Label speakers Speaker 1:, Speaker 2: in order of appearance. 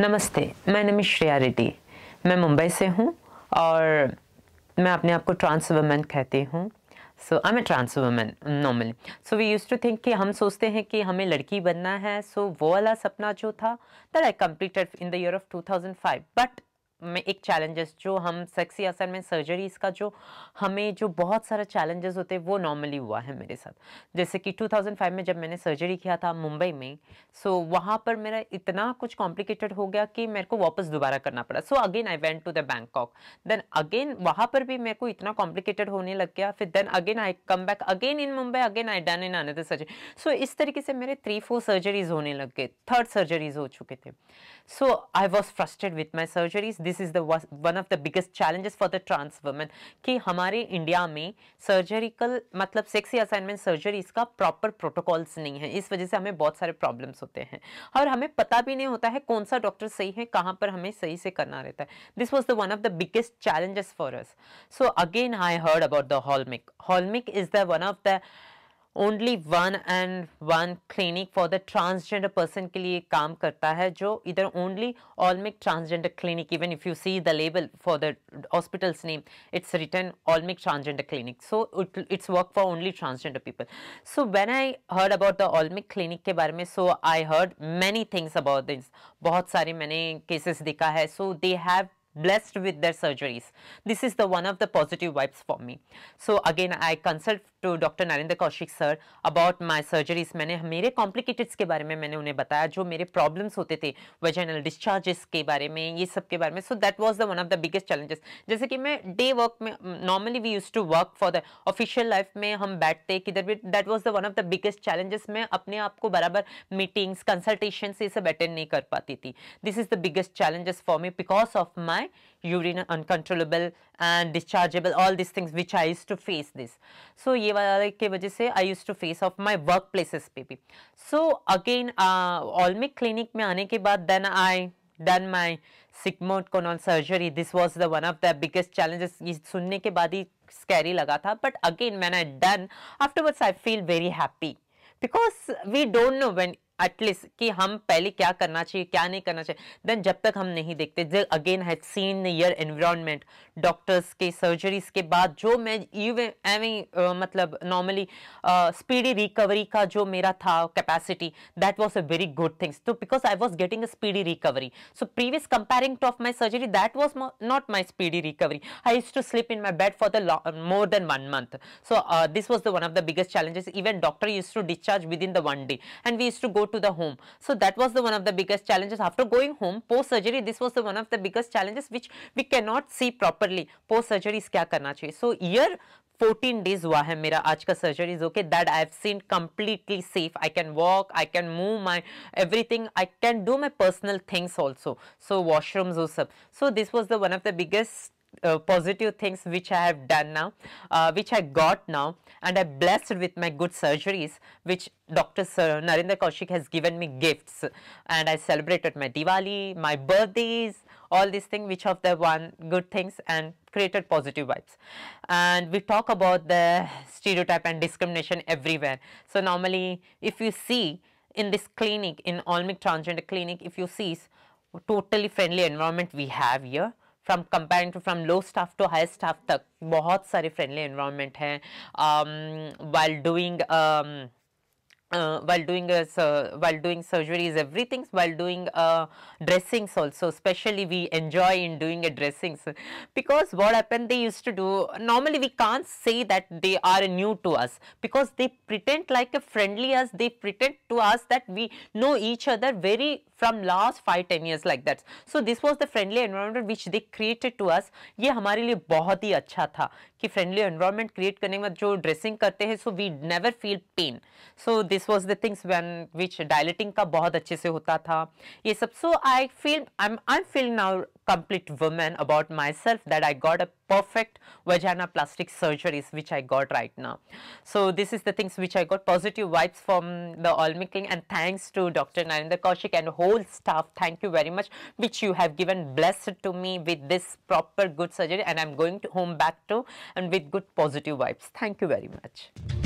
Speaker 1: नमस्ते मैं नमी श्रेया रेड्डी मैं मुंबई से हूँ और मैं अपने आप को ट्रांस वमेन कहती हूँ so I am a trans women normally so we use to think कि हम सोचते हैं कि हमें लड़की बनना है सो so, वो वाला सपना जो था that I completed in the year of 2005 but में एक चैलेंजेस जो हम सेक्सी असर में सर्जरीज का जो हमें जो बहुत सारा चैलेंजेस होते हैं वो नॉर्मली हुआ है मेरे साथ जैसे कि 2005 में जब मैंने सर्जरी किया था मुंबई में सो so वहाँ पर मेरा इतना कुछ कॉम्प्लिकेटेड हो गया कि मेरे को वापस दोबारा करना पड़ा so again I went to the Bangkok then again वहाँ पर भी मेरे को इतना कॉम्प्लिकेटेड होने लग गया फिर then again I come back again in Mumbai again I done in another surgery so इस तरीके से मेरे थ्री फोर सर्जरीज होने लग गए थर्ड सर्जरीज हो चुके थे so I was frustrated with my surgeries this is the one of the biggest challenges for the trans women कि हमारे इंडिया में सर्जरिकल मतलब सेक्सी असाइनमेंट सर्जरी इसका प्रॉपर प्रोटोकॉल्स नहीं है इस वजह से हमें बहुत सारे प्रॉब्लम्स होते हैं और हमें पता भी नहीं होता है कौन सा डॉक्टर सही है कहाँ पर हमें सही से करना रहता है this was the one of the biggest challenges for us so again I heard about the Olmec Olmec is the one of the only one and one clinic for the transgender person के लिए काम करता है जो इधर only Olmec transgender clinic even if you see the label for the hospitals name it's written Olmec transgender clinic so it's work for only transgender people so when I heard about the Olmec clinic के बारे में so I heard many things about this बहुत सारे मैंने cases देखा है so they have blessed with their surgeries. This is the one of the positive vibes for me. So again, I consult to Dr. Narendra Kaushik sir about my surgeries. मैंने मेरे complicateds के बारे में मैंने उन्हें बताया जो मेरे problems होते थे vaginal discharges के बारे में ये सब के बारे में so that was the one of the biggest challenges. जैसे कि मैं day work में normally we used to work for the official life में हम बैठते किधर भी that was the one of the biggest challenges मैं अपने आप को बराबर meetings, consultations ये सब attend नहीं कर पाती थी. This is the biggest challenges for me because of my my urine uncontrollable and dischargeable all these things which I used to face this. So ये वाला के वजह से I used to face of my workplaces पे भी. So again ऑलमिक uh, clinic में आने के बाद then I done my sigmoid canal surgery. This was the one of the biggest challenges. ये सुनने के बाद ही scary लगा था but again when I done afterwards I feel very happy because we don't know when at least कि हम पहले क्या करना चाहिए क्या नहीं करना चाहिए देन जब तक हम नहीं देखते जो again had seen your environment doctors के सर्जरीज के बाद जो मैं इवन एवं मतलब नॉर्मली स्पीडी रिकवरी का जो मेरा था capacity that was a very good things तो because I was getting a speedy recovery so previous comparing to of my surgery that was not my speedy recovery I use to sleep in my bed for the more than one month so this was the one of the biggest challenges even doctor use to discharge within the one day and we use to go to the home. So that was the one of the biggest challenges after going home post surgery. This was the one of the biggest challenges which we cannot see properly post surgery. Is kya karna chahi. So year 14 days hua hai mera aaj ka surgery is okay that I have seen completely safe. I can walk, I can move my everything. I can do my personal things also. So washrooms. Sab. So this was the one of the biggest uh, positive things which I have done now, uh, which I got now and I blessed with my good surgeries which Dr. Sir Narendra Kaushik has given me gifts and I celebrated my Diwali, my birthdays, all these things which of the one good things and created positive vibes. And we talk about the stereotype and discrimination everywhere. So normally if you see in this clinic, in Olmic Transgender Clinic, if you see totally friendly environment we have here, from to from low staff to high staff तक बहुत सारे friendly environment हैं while um, doing uh, while doing a, uh, while doing surgeries everything while doing uh, dressings also especially we enjoy in doing a dressings because what happened they used to do normally we can't say that they are new to us because they pretend like a friendly us they pretend to us that we know each other very from last 5 10 years like that so this was the friendly environment which they created to us ye hamare liye bahut hi acha tha कि friendly environment create करने के बाद जो dressing करते हैं so we never feel pain so this was the things when which dilating का बहुत अच्छे से होता था ये सब so I feel I am I feel now complete woman about myself that I got a perfect vagina plastic surgeries which I got right now. So this is the things which I got positive vibes from the Olmi King and thanks to Dr. Narendra Kaushik and whole staff. Thank you very much which you have given blessed to me with this proper good surgery and I'm going to home back to and with good positive vibes. Thank you very much.